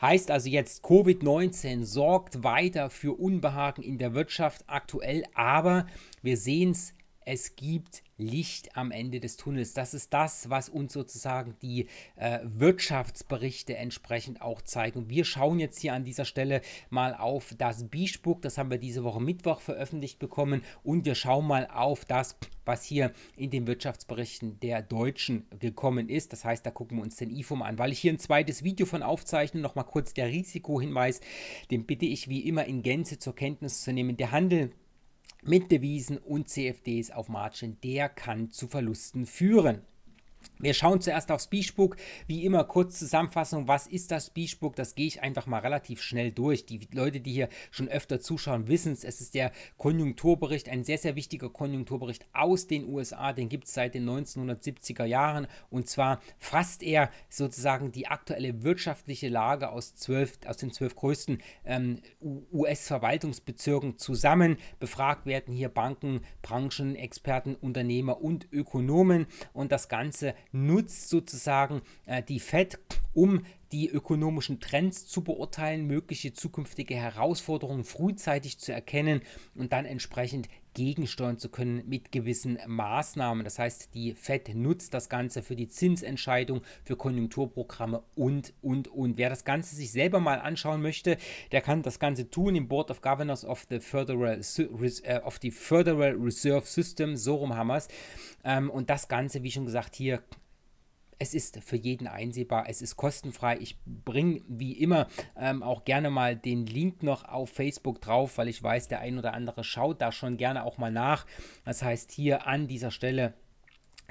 Heißt also jetzt, Covid-19 sorgt weiter für Unbehagen in der Wirtschaft aktuell, aber wir sehen es es gibt Licht am Ende des Tunnels. Das ist das, was uns sozusagen die äh, Wirtschaftsberichte entsprechend auch zeigen. Wir schauen jetzt hier an dieser Stelle mal auf das Bischbuch, das haben wir diese Woche Mittwoch veröffentlicht bekommen und wir schauen mal auf das, was hier in den Wirtschaftsberichten der Deutschen gekommen ist. Das heißt, da gucken wir uns den IFOM an. Weil ich hier ein zweites Video von aufzeichne, nochmal kurz der Risikohinweis, den bitte ich wie immer in Gänze zur Kenntnis zu nehmen. Der Handel mit Devisen und CFDs auf Margin, der kann zu Verlusten führen. Wir schauen zuerst aufs Beachbook. Wie immer, kurz Zusammenfassung. Was ist das Beachbook? Das gehe ich einfach mal relativ schnell durch. Die Leute, die hier schon öfter zuschauen, wissen es. Es ist der Konjunkturbericht, ein sehr, sehr wichtiger Konjunkturbericht aus den USA. Den gibt es seit den 1970er Jahren. Und zwar fasst er sozusagen die aktuelle wirtschaftliche Lage aus, 12, aus den zwölf größten ähm, US-Verwaltungsbezirken zusammen. Befragt werden hier Banken, Branchen, Experten, Unternehmer und Ökonomen. Und das Ganze nutzt sozusagen äh, die Fed, um die ökonomischen Trends zu beurteilen, mögliche zukünftige Herausforderungen frühzeitig zu erkennen und dann entsprechend gegensteuern zu können mit gewissen Maßnahmen. Das heißt, die Fed nutzt das Ganze für die Zinsentscheidung, für Konjunkturprogramme und, und, und. Wer das Ganze sich selber mal anschauen möchte, der kann das Ganze tun im Board of Governors of the Federal, äh, of the Federal Reserve System, so rum haben wir es. Ähm, und das Ganze, wie schon gesagt, hier es ist für jeden einsehbar, es ist kostenfrei. Ich bringe wie immer ähm, auch gerne mal den Link noch auf Facebook drauf, weil ich weiß, der ein oder andere schaut da schon gerne auch mal nach. Das heißt, hier an dieser Stelle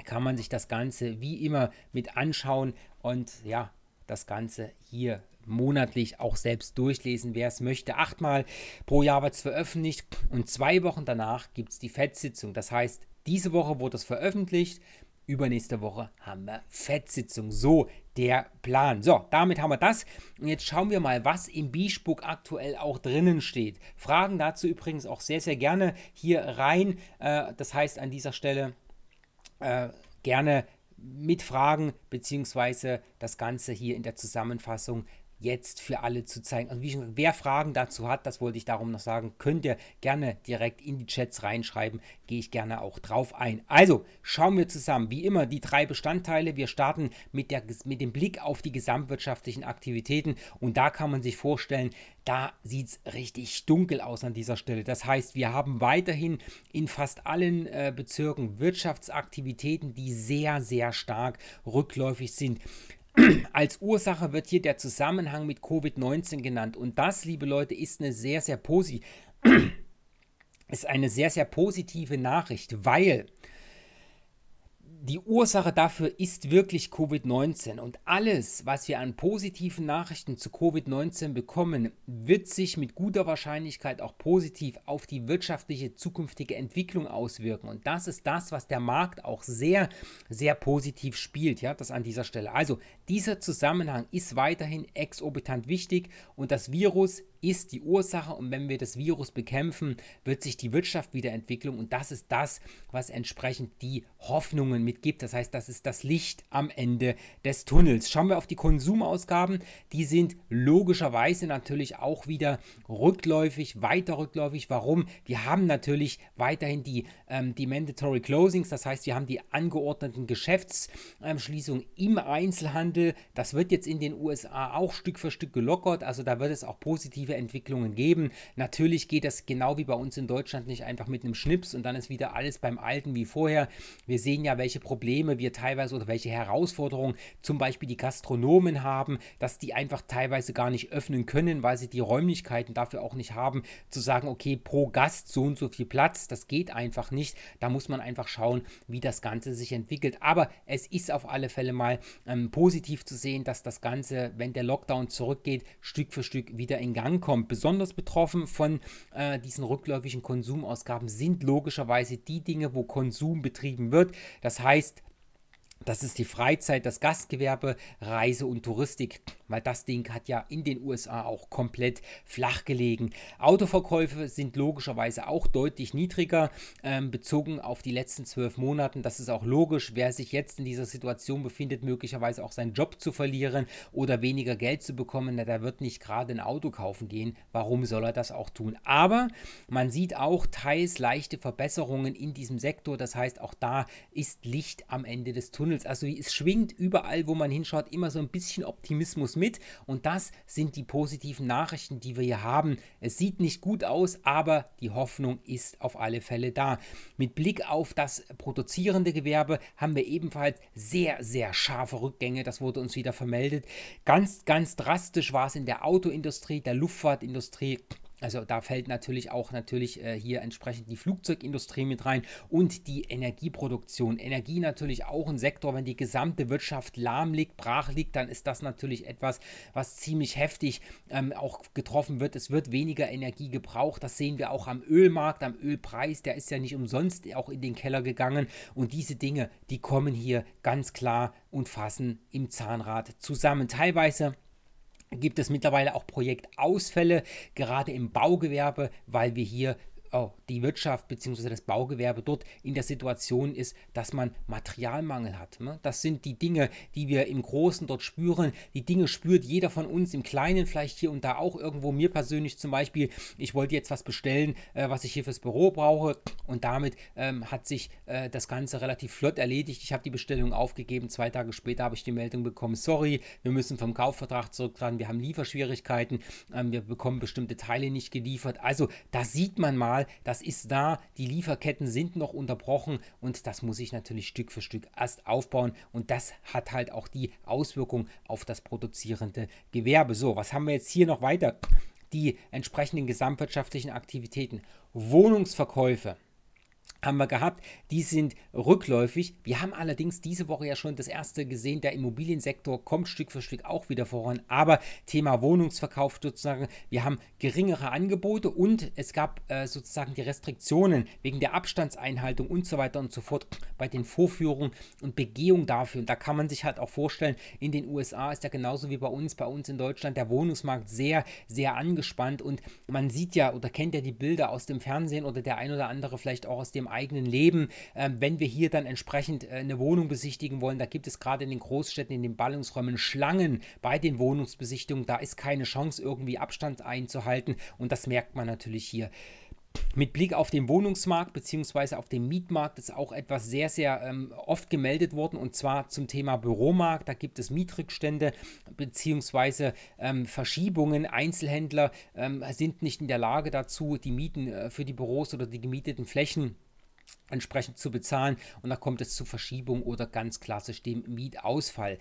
kann man sich das Ganze wie immer mit anschauen und ja, das Ganze hier monatlich auch selbst durchlesen, wer es möchte. Achtmal pro Jahr wird es veröffentlicht und zwei Wochen danach gibt es die FED-Sitzung. Das heißt, diese Woche wurde es veröffentlicht übernächste Woche haben wir Fettsitzung. So der Plan. So, damit haben wir das. Und jetzt schauen wir mal, was im Biespuck aktuell auch drinnen steht. Fragen dazu übrigens auch sehr, sehr gerne hier rein. Äh, das heißt an dieser Stelle äh, gerne mit Fragen beziehungsweise das Ganze hier in der Zusammenfassung jetzt für alle zu zeigen. Also wie schon wer Fragen dazu hat, das wollte ich darum noch sagen, könnt ihr gerne direkt in die Chats reinschreiben, gehe ich gerne auch drauf ein. Also schauen wir zusammen, wie immer, die drei Bestandteile. Wir starten mit, der, mit dem Blick auf die gesamtwirtschaftlichen Aktivitäten und da kann man sich vorstellen, da sieht es richtig dunkel aus an dieser Stelle. Das heißt, wir haben weiterhin in fast allen äh, Bezirken Wirtschaftsaktivitäten, die sehr, sehr stark rückläufig sind. Als Ursache wird hier der Zusammenhang mit Covid-19 genannt. Und das, liebe Leute, ist eine sehr, sehr positive. ist eine sehr, sehr positive Nachricht, weil die Ursache dafür ist wirklich Covid-19 und alles, was wir an positiven Nachrichten zu Covid-19 bekommen, wird sich mit guter Wahrscheinlichkeit auch positiv auf die wirtschaftliche zukünftige Entwicklung auswirken und das ist das, was der Markt auch sehr, sehr positiv spielt, ja, das an dieser Stelle. Also dieser Zusammenhang ist weiterhin exorbitant wichtig und das Virus ist die Ursache und wenn wir das Virus bekämpfen, wird sich die Wirtschaft wieder entwickeln und das ist das, was entsprechend die Hoffnungen mitgibt. Das heißt, das ist das Licht am Ende des Tunnels. Schauen wir auf die Konsumausgaben, die sind logischerweise natürlich auch wieder rückläufig, weiter rückläufig. Warum? Wir haben natürlich weiterhin die, ähm, die Mandatory Closings, das heißt, wir haben die angeordneten Geschäftsschließungen im Einzelhandel. Das wird jetzt in den USA auch Stück für Stück gelockert, also da wird es auch positive Entwicklungen geben. Natürlich geht das genau wie bei uns in Deutschland nicht einfach mit einem Schnips und dann ist wieder alles beim Alten wie vorher. Wir sehen ja, welche Probleme wir teilweise oder welche Herausforderungen zum Beispiel die Gastronomen haben, dass die einfach teilweise gar nicht öffnen können, weil sie die Räumlichkeiten dafür auch nicht haben, zu sagen, okay, pro Gast so und so viel Platz, das geht einfach nicht. Da muss man einfach schauen, wie das Ganze sich entwickelt. Aber es ist auf alle Fälle mal ähm, positiv zu sehen, dass das Ganze, wenn der Lockdown zurückgeht, Stück für Stück wieder in Gang ankommt. Besonders betroffen von äh, diesen rückläufigen Konsumausgaben sind logischerweise die Dinge, wo Konsum betrieben wird. Das heißt das ist die Freizeit, das Gastgewerbe, Reise und Touristik, weil das Ding hat ja in den USA auch komplett flach gelegen. Autoverkäufe sind logischerweise auch deutlich niedriger ähm, bezogen auf die letzten zwölf Monaten. Das ist auch logisch, wer sich jetzt in dieser Situation befindet, möglicherweise auch seinen Job zu verlieren oder weniger Geld zu bekommen, na, der wird nicht gerade ein Auto kaufen gehen. Warum soll er das auch tun? Aber man sieht auch teils leichte Verbesserungen in diesem Sektor. Das heißt, auch da ist Licht am Ende des Tunnels. Himmels. Also es schwingt überall, wo man hinschaut, immer so ein bisschen Optimismus mit. Und das sind die positiven Nachrichten, die wir hier haben. Es sieht nicht gut aus, aber die Hoffnung ist auf alle Fälle da. Mit Blick auf das produzierende Gewerbe haben wir ebenfalls sehr, sehr scharfe Rückgänge. Das wurde uns wieder vermeldet. Ganz, ganz drastisch war es in der Autoindustrie, der Luftfahrtindustrie also da fällt natürlich auch natürlich äh, hier entsprechend die Flugzeugindustrie mit rein und die Energieproduktion. Energie natürlich auch ein Sektor, wenn die gesamte Wirtschaft lahm liegt, brach liegt, dann ist das natürlich etwas, was ziemlich heftig ähm, auch getroffen wird. Es wird weniger Energie gebraucht. Das sehen wir auch am Ölmarkt, am Ölpreis. Der ist ja nicht umsonst auch in den Keller gegangen. Und diese Dinge, die kommen hier ganz klar und fassen im Zahnrad zusammen. Teilweise gibt es mittlerweile auch Projektausfälle, gerade im Baugewerbe, weil wir hier oh, die Wirtschaft bzw. das Baugewerbe dort in der Situation ist, dass man Materialmangel hat. Ne? Das sind die Dinge, die wir im Großen dort spüren. Die Dinge spürt jeder von uns im Kleinen vielleicht hier und da auch irgendwo. Mir persönlich zum Beispiel, ich wollte jetzt was bestellen, äh, was ich hier fürs Büro brauche und damit ähm, hat sich äh, das Ganze relativ flott erledigt. Ich habe die Bestellung aufgegeben. Zwei Tage später habe ich die Meldung bekommen, sorry, wir müssen vom Kaufvertrag zurücktragen, wir haben Lieferschwierigkeiten, ähm, wir bekommen bestimmte Teile nicht geliefert. Also da sieht man mal, das ist da, die Lieferketten sind noch unterbrochen und das muss ich natürlich Stück für Stück erst aufbauen und das hat halt auch die Auswirkung auf das produzierende Gewerbe. So, was haben wir jetzt hier noch weiter? Die entsprechenden gesamtwirtschaftlichen Aktivitäten, Wohnungsverkäufe, haben wir gehabt. Die sind rückläufig. Wir haben allerdings diese Woche ja schon das erste gesehen. Der Immobiliensektor kommt Stück für Stück auch wieder voran. Aber Thema Wohnungsverkauf sozusagen, wir haben geringere Angebote und es gab äh, sozusagen die Restriktionen wegen der Abstandseinhaltung und so weiter und so fort bei den Vorführungen und Begehung dafür. Und da kann man sich halt auch vorstellen, in den USA ist ja genauso wie bei uns, bei uns in Deutschland der Wohnungsmarkt sehr, sehr angespannt. Und man sieht ja oder kennt ja die Bilder aus dem Fernsehen oder der ein oder andere vielleicht auch aus dem eigenen Leben, ähm, wenn wir hier dann entsprechend äh, eine Wohnung besichtigen wollen. Da gibt es gerade in den Großstädten, in den Ballungsräumen Schlangen bei den Wohnungsbesichtigungen. Da ist keine Chance, irgendwie Abstand einzuhalten. Und das merkt man natürlich hier. Mit Blick auf den Wohnungsmarkt bzw. auf den Mietmarkt ist auch etwas sehr, sehr ähm, oft gemeldet worden und zwar zum Thema Büromarkt. Da gibt es Mietrückstände bzw. Ähm, Verschiebungen. Einzelhändler ähm, sind nicht in der Lage dazu, die Mieten äh, für die Büros oder die gemieteten Flächen zu entsprechend zu bezahlen und da kommt es zu Verschiebung oder ganz klassisch dem Mietausfall.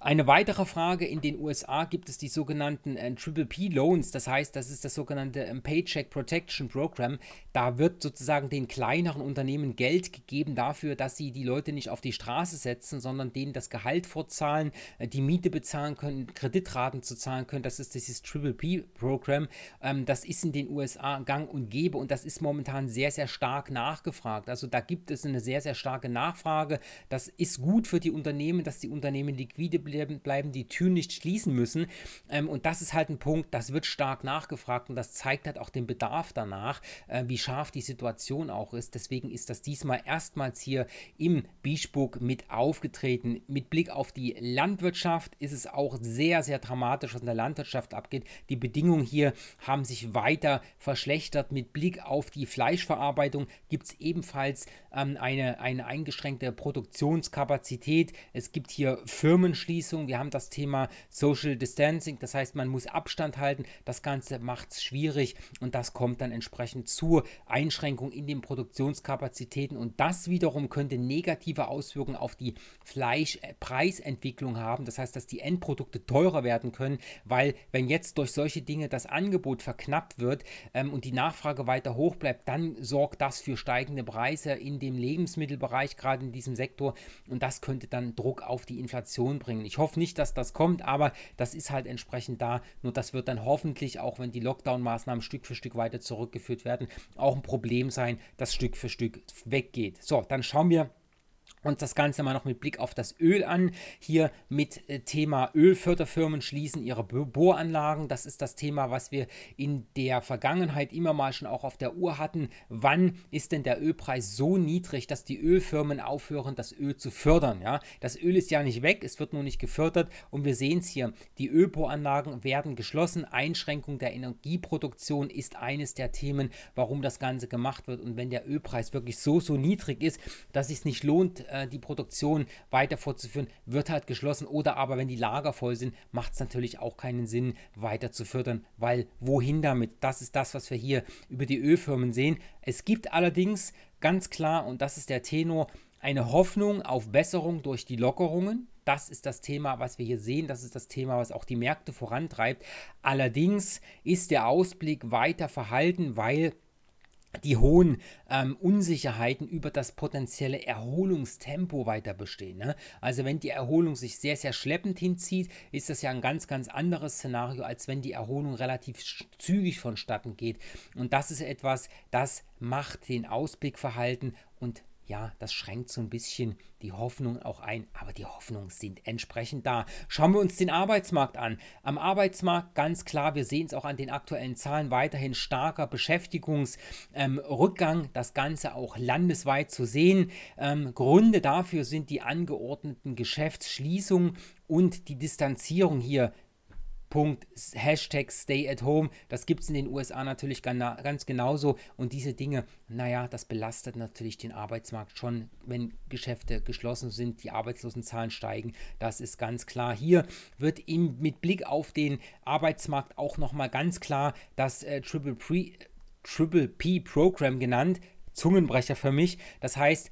Eine weitere Frage, in den USA gibt es die sogenannten äh, Triple P Loans, das heißt, das ist das sogenannte ähm, Paycheck Protection Program. Da wird sozusagen den kleineren Unternehmen Geld gegeben dafür, dass sie die Leute nicht auf die Straße setzen, sondern denen das Gehalt vorzahlen, äh, die Miete bezahlen können, Kreditraten zu zahlen können. Das ist dieses Triple P Program. Ähm, das ist in den USA gang und gäbe und das ist momentan sehr, sehr stark nachgefragt. Finanzmarkt. Also da gibt es eine sehr, sehr starke Nachfrage. Das ist gut für die Unternehmen, dass die Unternehmen liquide bleiben, die Türen nicht schließen müssen. Ähm, und das ist halt ein Punkt, das wird stark nachgefragt und das zeigt halt auch den Bedarf danach, äh, wie scharf die Situation auch ist. Deswegen ist das diesmal erstmals hier im Beachbook mit aufgetreten. Mit Blick auf die Landwirtschaft ist es auch sehr, sehr dramatisch, was in der Landwirtschaft abgeht. Die Bedingungen hier haben sich weiter verschlechtert. Mit Blick auf die Fleischverarbeitung gibt es ebenfalls ebenfalls ähm, eine, eine eingeschränkte Produktionskapazität. Es gibt hier Firmenschließungen. Wir haben das Thema Social Distancing. Das heißt, man muss Abstand halten. Das Ganze macht es schwierig und das kommt dann entsprechend zur Einschränkung in den Produktionskapazitäten. Und das wiederum könnte negative Auswirkungen auf die Fleischpreisentwicklung haben. Das heißt, dass die Endprodukte teurer werden können, weil wenn jetzt durch solche Dinge das Angebot verknappt wird ähm, und die Nachfrage weiter hoch bleibt, dann sorgt das für steigende Preise. Preise in dem Lebensmittelbereich, gerade in diesem Sektor. Und das könnte dann Druck auf die Inflation bringen. Ich hoffe nicht, dass das kommt, aber das ist halt entsprechend da. Nur das wird dann hoffentlich, auch wenn die Lockdown-Maßnahmen Stück für Stück weiter zurückgeführt werden, auch ein Problem sein, das Stück für Stück weggeht. So, dann schauen wir und das Ganze mal noch mit Blick auf das Öl an. Hier mit äh, Thema Ölförderfirmen schließen ihre Bohranlagen. Das ist das Thema, was wir in der Vergangenheit immer mal schon auch auf der Uhr hatten. Wann ist denn der Ölpreis so niedrig, dass die Ölfirmen aufhören, das Öl zu fördern? Ja, das Öl ist ja nicht weg, es wird nur nicht gefördert. Und wir sehen es hier. Die Ölbohranlagen werden geschlossen. Einschränkung der Energieproduktion ist eines der Themen, warum das Ganze gemacht wird. Und wenn der Ölpreis wirklich so, so niedrig ist, dass es sich nicht lohnt, äh, äh, die Produktion weiter fortzuführen, wird halt geschlossen. Oder aber wenn die Lager voll sind, macht es natürlich auch keinen Sinn, weiter zu fördern, weil wohin damit? Das ist das, was wir hier über die Ölfirmen sehen. Es gibt allerdings ganz klar, und das ist der Tenor, eine Hoffnung auf Besserung durch die Lockerungen. Das ist das Thema, was wir hier sehen. Das ist das Thema, was auch die Märkte vorantreibt. Allerdings ist der Ausblick weiter verhalten, weil die hohen ähm, Unsicherheiten über das potenzielle Erholungstempo weiter bestehen. Ne? Also wenn die Erholung sich sehr, sehr schleppend hinzieht, ist das ja ein ganz, ganz anderes Szenario, als wenn die Erholung relativ zügig vonstatten geht. Und das ist etwas, das macht den Ausblickverhalten und ja, das schränkt so ein bisschen die Hoffnung auch ein, aber die Hoffnungen sind entsprechend da. Schauen wir uns den Arbeitsmarkt an. Am Arbeitsmarkt ganz klar, wir sehen es auch an den aktuellen Zahlen, weiterhin starker Beschäftigungsrückgang, ähm, das Ganze auch landesweit zu sehen. Ähm, Gründe dafür sind die angeordneten Geschäftsschließungen und die Distanzierung hier Punkt, Hashtag Stay at Home. Das gibt es in den USA natürlich ganz genauso. Und diese Dinge, naja, das belastet natürlich den Arbeitsmarkt schon, wenn Geschäfte geschlossen sind, die Arbeitslosenzahlen steigen. Das ist ganz klar. Hier wird im, mit Blick auf den Arbeitsmarkt auch nochmal ganz klar das äh, Triple, Pre, Triple P Program genannt. Zungenbrecher für mich. Das heißt,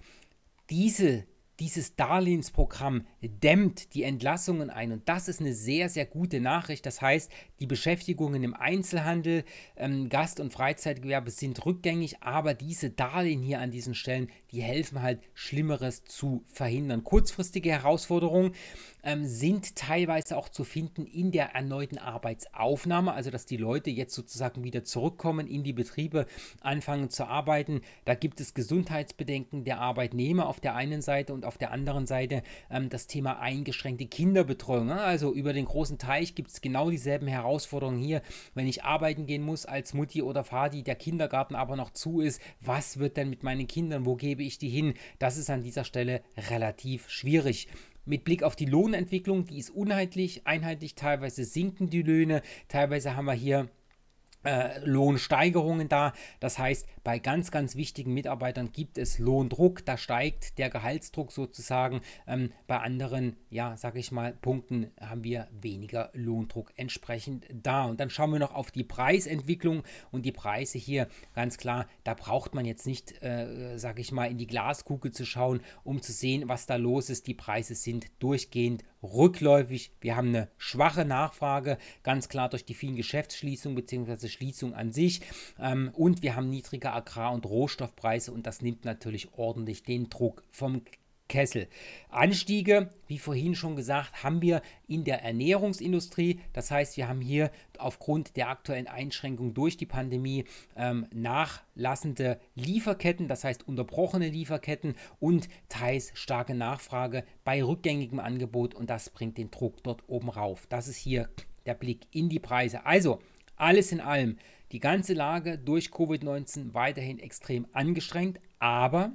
diese dieses Darlehensprogramm dämmt die Entlassungen ein. Und das ist eine sehr, sehr gute Nachricht. Das heißt, die Beschäftigungen im Einzelhandel, ähm, Gast- und Freizeitgewerbe sind rückgängig, aber diese Darlehen hier an diesen Stellen, die helfen halt, Schlimmeres zu verhindern. Kurzfristige Herausforderungen ähm, sind teilweise auch zu finden in der erneuten Arbeitsaufnahme, also dass die Leute jetzt sozusagen wieder zurückkommen in die Betriebe, anfangen zu arbeiten. Da gibt es Gesundheitsbedenken der Arbeitnehmer auf der einen Seite und auf der anderen Seite ähm, das Thema eingeschränkte Kinderbetreuung. Ne? Also über den großen Teich gibt es genau dieselben Herausforderungen hier, wenn ich arbeiten gehen muss als Mutti oder Vati, der Kindergarten aber noch zu ist, was wird denn mit meinen Kindern, wo gebe ich die hin? Das ist an dieser Stelle relativ schwierig mit Blick auf die Lohnentwicklung, die ist uneinheitlich, einheitlich, teilweise sinken die Löhne, teilweise haben wir hier äh, Lohnsteigerungen da. Das heißt, bei ganz, ganz wichtigen Mitarbeitern gibt es Lohndruck, da steigt der Gehaltsdruck sozusagen. Ähm, bei anderen, ja, sage ich mal, Punkten haben wir weniger Lohndruck entsprechend da. Und dann schauen wir noch auf die Preisentwicklung und die Preise hier, ganz klar, da braucht man jetzt nicht, äh, sage ich mal, in die Glaskugel zu schauen, um zu sehen, was da los ist. Die Preise sind durchgehend rückläufig. Wir haben eine schwache Nachfrage, ganz klar durch die vielen Geschäftsschließungen bzw. Schließungen an sich. Ähm, und wir haben niedrige Agrar- und Rohstoffpreise und das nimmt natürlich ordentlich den Druck vom Kessel. Anstiege, wie vorhin schon gesagt, haben wir in der Ernährungsindustrie. Das heißt, wir haben hier aufgrund der aktuellen Einschränkungen durch die Pandemie ähm, nachlassende Lieferketten, das heißt unterbrochene Lieferketten und teils starke Nachfrage bei rückgängigem Angebot und das bringt den Druck dort oben rauf. Das ist hier der Blick in die Preise. Also, alles in allem die ganze Lage durch Covid-19 weiterhin extrem angestrengt, aber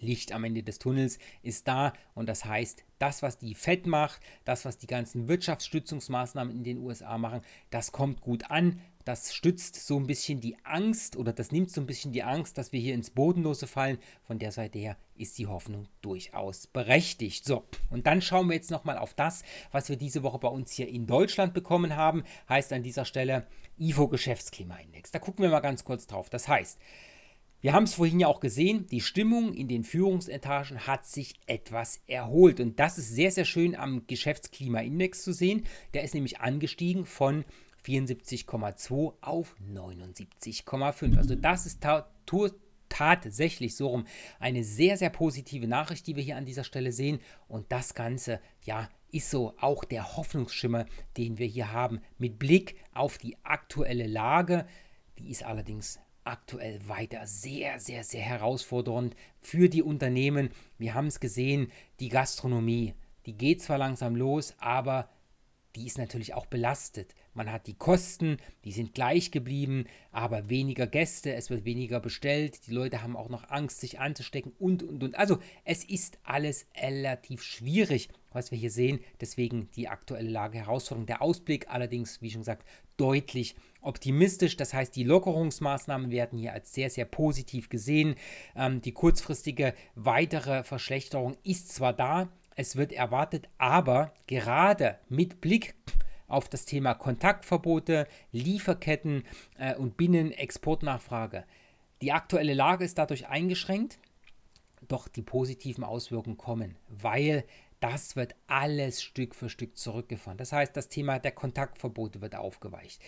Licht am Ende des Tunnels ist da und das heißt, das, was die Fed macht, das, was die ganzen Wirtschaftsstützungsmaßnahmen in den USA machen, das kommt gut an das stützt so ein bisschen die Angst oder das nimmt so ein bisschen die Angst, dass wir hier ins Bodenlose fallen. Von der Seite her ist die Hoffnung durchaus berechtigt. So, und dann schauen wir jetzt nochmal auf das, was wir diese Woche bei uns hier in Deutschland bekommen haben. Heißt an dieser Stelle IFO Geschäftsklimaindex. Da gucken wir mal ganz kurz drauf. Das heißt, wir haben es vorhin ja auch gesehen, die Stimmung in den Führungsetagen hat sich etwas erholt. Und das ist sehr, sehr schön am Geschäftsklimaindex zu sehen. Der ist nämlich angestiegen von 74,2 auf 79,5. Also das ist ta tatsächlich so rum eine sehr, sehr positive Nachricht, die wir hier an dieser Stelle sehen. Und das Ganze, ja, ist so auch der Hoffnungsschimmer, den wir hier haben. Mit Blick auf die aktuelle Lage, die ist allerdings aktuell weiter sehr, sehr, sehr herausfordernd für die Unternehmen. Wir haben es gesehen, die Gastronomie, die geht zwar langsam los, aber die ist natürlich auch belastet man hat die Kosten, die sind gleich geblieben, aber weniger Gäste, es wird weniger bestellt, die Leute haben auch noch Angst, sich anzustecken und, und, und. Also es ist alles relativ schwierig, was wir hier sehen. Deswegen die aktuelle Lage Herausforderung. Der Ausblick allerdings, wie schon gesagt, deutlich optimistisch. Das heißt, die Lockerungsmaßnahmen werden hier als sehr, sehr positiv gesehen. Ähm, die kurzfristige weitere Verschlechterung ist zwar da, es wird erwartet, aber gerade mit Blick auf das Thema Kontaktverbote, Lieferketten äh, und Binnenexportnachfrage. Die aktuelle Lage ist dadurch eingeschränkt, doch die positiven Auswirkungen kommen, weil das wird alles Stück für Stück zurückgefahren. Das heißt, das Thema der Kontaktverbote wird aufgeweicht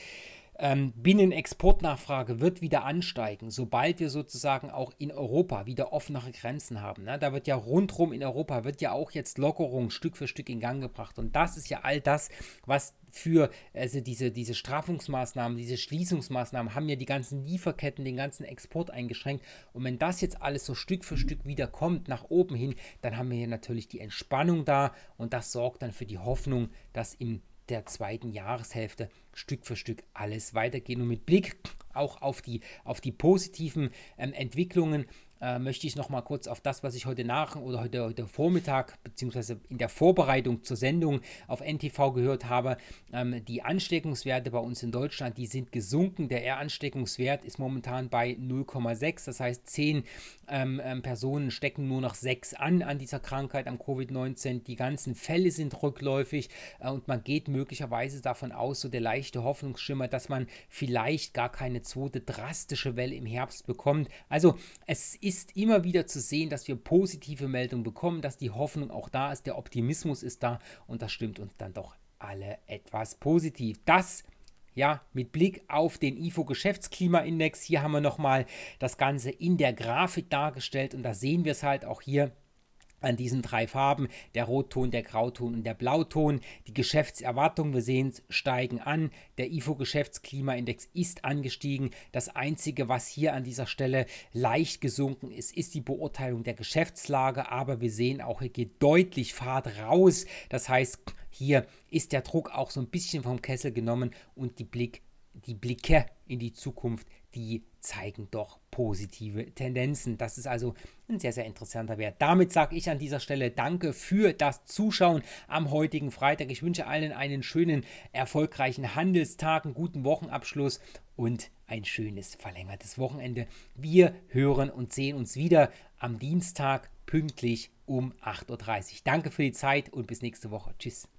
ähm, Binnenexportnachfrage wird wieder ansteigen, sobald wir sozusagen auch in Europa wieder offenere Grenzen haben. Ne? Da wird ja rundherum in Europa, wird ja auch jetzt Lockerung Stück für Stück in Gang gebracht. Und das ist ja all das, was für also diese, diese Strafungsmaßnahmen, diese Schließungsmaßnahmen haben ja die ganzen Lieferketten, den ganzen Export eingeschränkt. Und wenn das jetzt alles so Stück für Stück wieder kommt, nach oben hin, dann haben wir hier natürlich die Entspannung da und das sorgt dann für die Hoffnung, dass im der zweiten Jahreshälfte Stück für Stück alles weitergehen. Und mit Blick auch auf die, auf die positiven ähm, Entwicklungen äh, möchte ich nochmal kurz auf das, was ich heute nach oder heute, heute Vormittag bzw. in der Vorbereitung zur Sendung auf NTV gehört habe. Ähm, die Ansteckungswerte bei uns in Deutschland, die sind gesunken. Der R-Ansteckungswert ist momentan bei 0,6. Das heißt, 10 ähm, ähm, Personen stecken nur noch 6 an an dieser Krankheit, am Covid-19. Die ganzen Fälle sind rückläufig äh, und man geht möglicherweise davon aus, so der leichte Hoffnungsschimmer, dass man vielleicht gar keine zweite drastische Welle im Herbst bekommt. Also es ist ist immer wieder zu sehen, dass wir positive Meldungen bekommen, dass die Hoffnung auch da ist, der Optimismus ist da und das stimmt uns dann doch alle etwas positiv. Das ja, mit Blick auf den IFO Geschäftsklimaindex, hier haben wir nochmal das Ganze in der Grafik dargestellt und da sehen wir es halt auch hier an diesen drei Farben, der Rotton, der Grauton und der Blauton. Die Geschäftserwartungen, wir sehen es, steigen an. Der IFO-Geschäftsklimaindex ist angestiegen. Das Einzige, was hier an dieser Stelle leicht gesunken ist, ist die Beurteilung der Geschäftslage. Aber wir sehen auch, hier geht deutlich Fahrt raus. Das heißt, hier ist der Druck auch so ein bisschen vom Kessel genommen und die Blick die Blicke in die Zukunft, die zeigen doch positive Tendenzen. Das ist also ein sehr, sehr interessanter Wert. Damit sage ich an dieser Stelle Danke für das Zuschauen am heutigen Freitag. Ich wünsche allen einen schönen, erfolgreichen Handelstag, einen guten Wochenabschluss und ein schönes verlängertes Wochenende. Wir hören und sehen uns wieder am Dienstag pünktlich um 8.30 Uhr. Danke für die Zeit und bis nächste Woche. Tschüss.